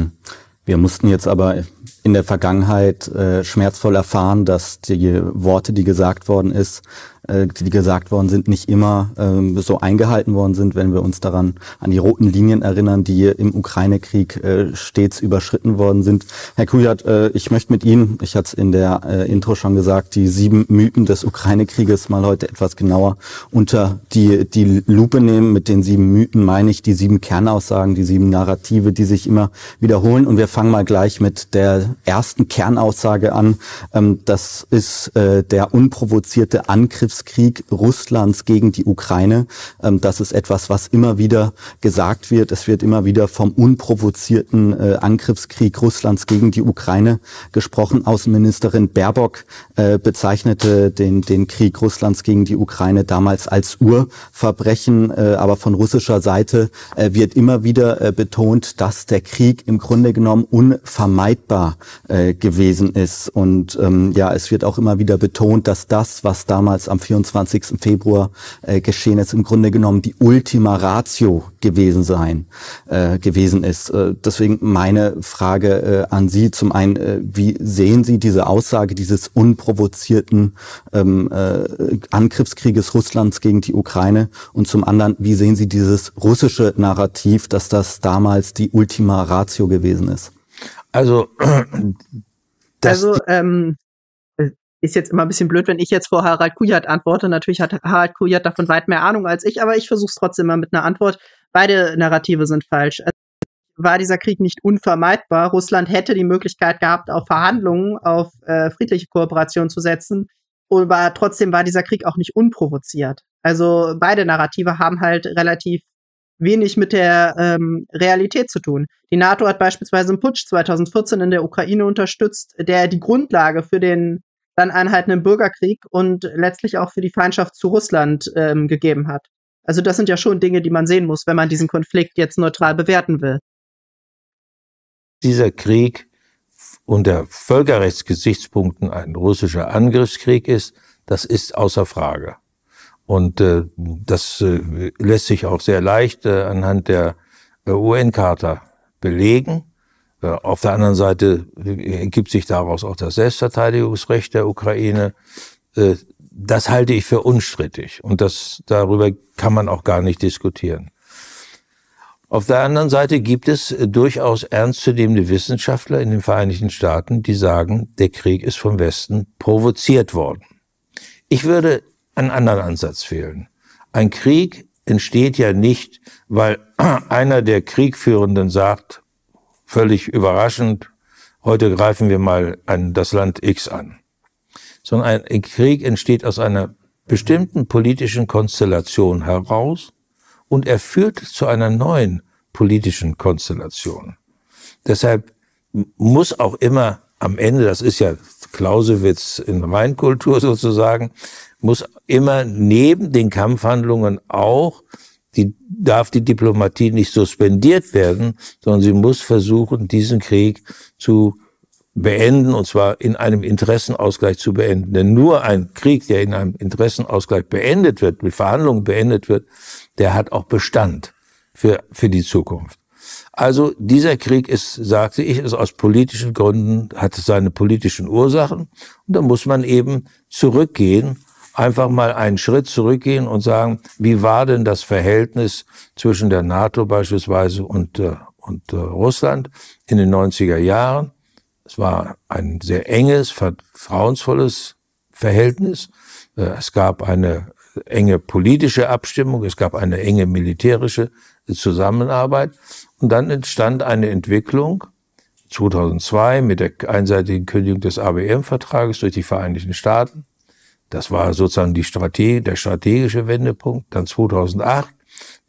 Ähm, wir mussten jetzt aber in der Vergangenheit äh, schmerzvoll erfahren, dass die Worte, die gesagt worden ist, äh, die gesagt worden sind, nicht immer äh, so eingehalten worden sind, wenn wir uns daran an die roten Linien erinnern, die im Ukraine-Krieg äh, stets überschritten worden sind. Herr Kujat, äh, ich möchte mit Ihnen, ich hatte es in der äh, Intro schon gesagt, die sieben Mythen des Ukraine-Krieges mal heute etwas genauer unter die, die Lupe nehmen. Mit den sieben Mythen meine ich die sieben Kernaussagen, die sieben Narrative, die sich immer wiederholen. Und wir fangen mal gleich mit der ersten Kernaussage an. Ähm, das ist äh, der unprovozierte Angriffs Angriffskrieg Russlands gegen die Ukraine. Ähm, das ist etwas, was immer wieder gesagt wird. Es wird immer wieder vom unprovozierten äh, Angriffskrieg Russlands gegen die Ukraine gesprochen. Außenministerin Baerbock äh, bezeichnete den, den Krieg Russlands gegen die Ukraine damals als Urverbrechen. Äh, aber von russischer Seite äh, wird immer wieder äh, betont, dass der Krieg im Grunde genommen unvermeidbar äh, gewesen ist. Und ähm, ja, es wird auch immer wieder betont, dass das, was damals am 24. Februar äh, ist, im Grunde genommen die Ultima Ratio gewesen sein, äh, gewesen ist. Äh, deswegen meine Frage äh, an Sie zum einen, äh, wie sehen Sie diese Aussage dieses unprovozierten ähm, äh, Angriffskrieges Russlands gegen die Ukraine und zum anderen, wie sehen Sie dieses russische Narrativ, dass das damals die Ultima Ratio gewesen ist? Also, das also ähm, ist jetzt immer ein bisschen blöd, wenn ich jetzt vor Harald Kujat antworte. Natürlich hat Harald Kujat davon weit mehr Ahnung als ich, aber ich versuche es trotzdem mal mit einer Antwort. Beide Narrative sind falsch. Also, war dieser Krieg nicht unvermeidbar. Russland hätte die Möglichkeit gehabt, auf Verhandlungen, auf äh, friedliche Kooperation zu setzen. Aber trotzdem war dieser Krieg auch nicht unprovoziert. Also beide Narrative haben halt relativ wenig mit der ähm, Realität zu tun. Die NATO hat beispielsweise einen Putsch 2014 in der Ukraine unterstützt, der die Grundlage für den dann einen halt einen Bürgerkrieg und letztlich auch für die Feindschaft zu Russland ähm, gegeben hat. Also das sind ja schon Dinge, die man sehen muss, wenn man diesen Konflikt jetzt neutral bewerten will. Dieser Krieg unter Völkerrechtsgesichtspunkten ein russischer Angriffskrieg ist, das ist außer Frage. Und äh, das äh, lässt sich auch sehr leicht äh, anhand der äh, UN-Charta belegen. Äh, auf der anderen Seite äh, ergibt sich daraus auch das Selbstverteidigungsrecht der Ukraine. Äh, das halte ich für unstrittig und das, darüber kann man auch gar nicht diskutieren. Auf der anderen Seite gibt es durchaus ernstzunehmende Wissenschaftler in den Vereinigten Staaten, die sagen, der Krieg ist vom Westen provoziert worden. Ich würde einen anderen Ansatz wählen. Ein Krieg entsteht ja nicht, weil einer der Kriegführenden sagt, völlig überraschend, heute greifen wir mal an das Land X an. Sondern ein Krieg entsteht aus einer bestimmten politischen Konstellation heraus und er führt zu einer neuen politischen Konstellation. Deshalb muss auch immer am Ende, das ist ja Clausewitz in Rheinkultur sozusagen, muss immer neben den Kampfhandlungen auch die, darf die Diplomatie nicht suspendiert werden, sondern sie muss versuchen, diesen Krieg zu beenden, und zwar in einem Interessenausgleich zu beenden. Denn nur ein Krieg, der in einem Interessenausgleich beendet wird, mit Verhandlungen beendet wird, der hat auch Bestand für, für die Zukunft. Also dieser Krieg ist, sagte ich, ist aus politischen Gründen, hat seine politischen Ursachen und da muss man eben zurückgehen einfach mal einen Schritt zurückgehen und sagen, wie war denn das Verhältnis zwischen der NATO beispielsweise und, äh, und äh, Russland in den 90er Jahren? Es war ein sehr enges, vertrauensvolles Verhältnis. Äh, es gab eine enge politische Abstimmung, es gab eine enge militärische Zusammenarbeit. Und dann entstand eine Entwicklung 2002 mit der einseitigen Kündigung des ABM-Vertrages durch die Vereinigten Staaten, das war sozusagen die Strategie, der strategische Wendepunkt. Dann 2008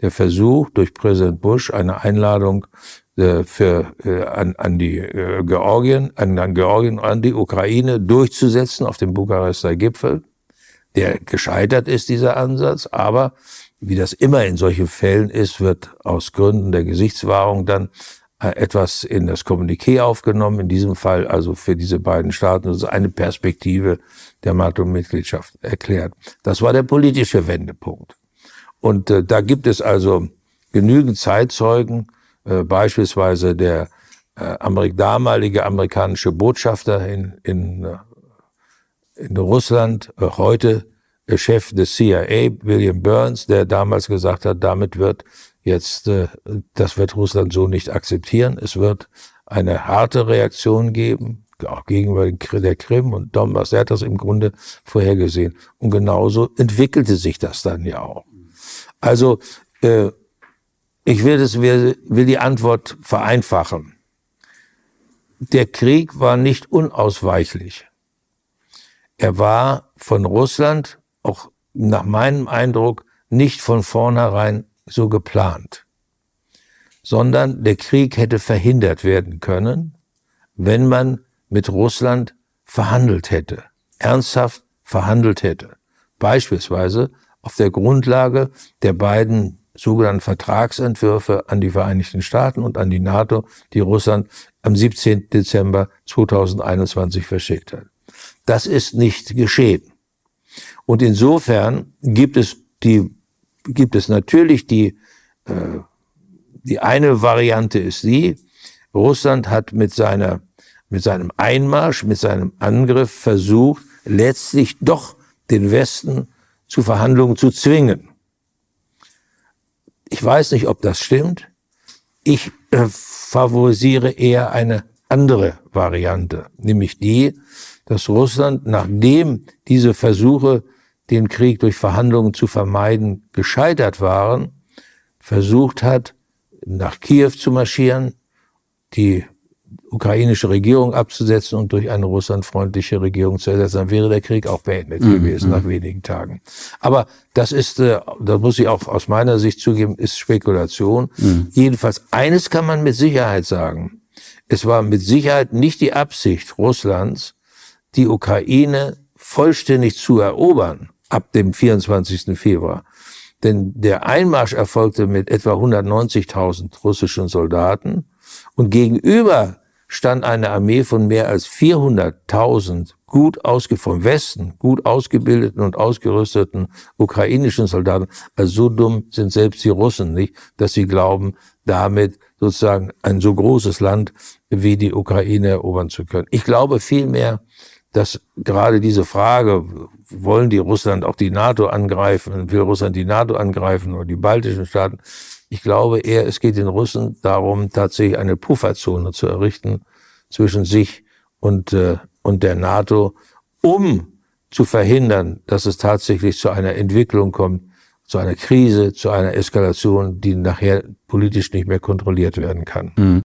der Versuch durch Präsident Bush eine Einladung äh, für, äh, an, an die äh, Georgien, an, an Georgien, an die Ukraine durchzusetzen auf dem Bukarester Gipfel, der gescheitert ist, dieser Ansatz. Aber wie das immer in solchen Fällen ist, wird aus Gründen der Gesichtswahrung dann äh, etwas in das Kommuniqué aufgenommen, in diesem Fall also für diese beiden Staaten also eine Perspektive der NATO-Mitgliedschaft erklärt. Das war der politische Wendepunkt. Und äh, da gibt es also genügend Zeitzeugen, äh, beispielsweise der äh, Amerik damalige amerikanische Botschafter in, in, äh, in Russland, äh, heute Chef des CIA, William Burns, der damals gesagt hat, damit wird jetzt, äh, das wird Russland so nicht akzeptieren. Es wird eine harte Reaktion geben, auch gegenüber der Krim und Donbass. Er hat das im Grunde vorhergesehen. Und genauso entwickelte sich das dann ja auch. Also, äh, ich will, das, will, will die Antwort vereinfachen. Der Krieg war nicht unausweichlich. Er war von Russland, auch nach meinem Eindruck, nicht von vornherein so geplant, sondern der Krieg hätte verhindert werden können, wenn man mit Russland verhandelt hätte, ernsthaft verhandelt hätte. Beispielsweise auf der Grundlage der beiden sogenannten Vertragsentwürfe an die Vereinigten Staaten und an die NATO, die Russland am 17. Dezember 2021 verschickt hat. Das ist nicht geschehen. Und insofern gibt es die gibt es natürlich die, äh, die eine Variante ist die, Russland hat mit seiner, mit seinem Einmarsch, mit seinem Angriff versucht, letztlich doch den Westen zu Verhandlungen zu zwingen. Ich weiß nicht, ob das stimmt. Ich äh, favorisiere eher eine andere Variante, nämlich die, dass Russland, nachdem diese Versuche den Krieg durch Verhandlungen zu vermeiden, gescheitert waren, versucht hat, nach Kiew zu marschieren, die ukrainische Regierung abzusetzen und durch eine russlandfreundliche Regierung zu ersetzen, dann wäre der Krieg auch beendet mhm. gewesen mhm. nach wenigen Tagen. Aber das ist, äh, da muss ich auch aus meiner Sicht zugeben, ist Spekulation. Mhm. Jedenfalls eines kann man mit Sicherheit sagen. Es war mit Sicherheit nicht die Absicht Russlands, die Ukraine vollständig zu erobern, ab dem 24. Februar. Denn der Einmarsch erfolgte mit etwa 190.000 russischen Soldaten und gegenüber stand eine Armee von mehr als 400.000 gut ausge vom Westen, gut ausgebildeten und ausgerüsteten ukrainischen Soldaten. Also so dumm sind selbst die Russen nicht, dass sie glauben, damit sozusagen ein so großes Land wie die Ukraine erobern zu können. Ich glaube vielmehr, dass gerade diese Frage, wollen die Russland auch die NATO angreifen, will Russland die NATO angreifen oder die baltischen Staaten, ich glaube eher, es geht den Russen darum, tatsächlich eine Pufferzone zu errichten zwischen sich und, äh, und der NATO, um zu verhindern, dass es tatsächlich zu einer Entwicklung kommt, zu einer Krise, zu einer Eskalation, die nachher politisch nicht mehr kontrolliert werden kann. Mhm.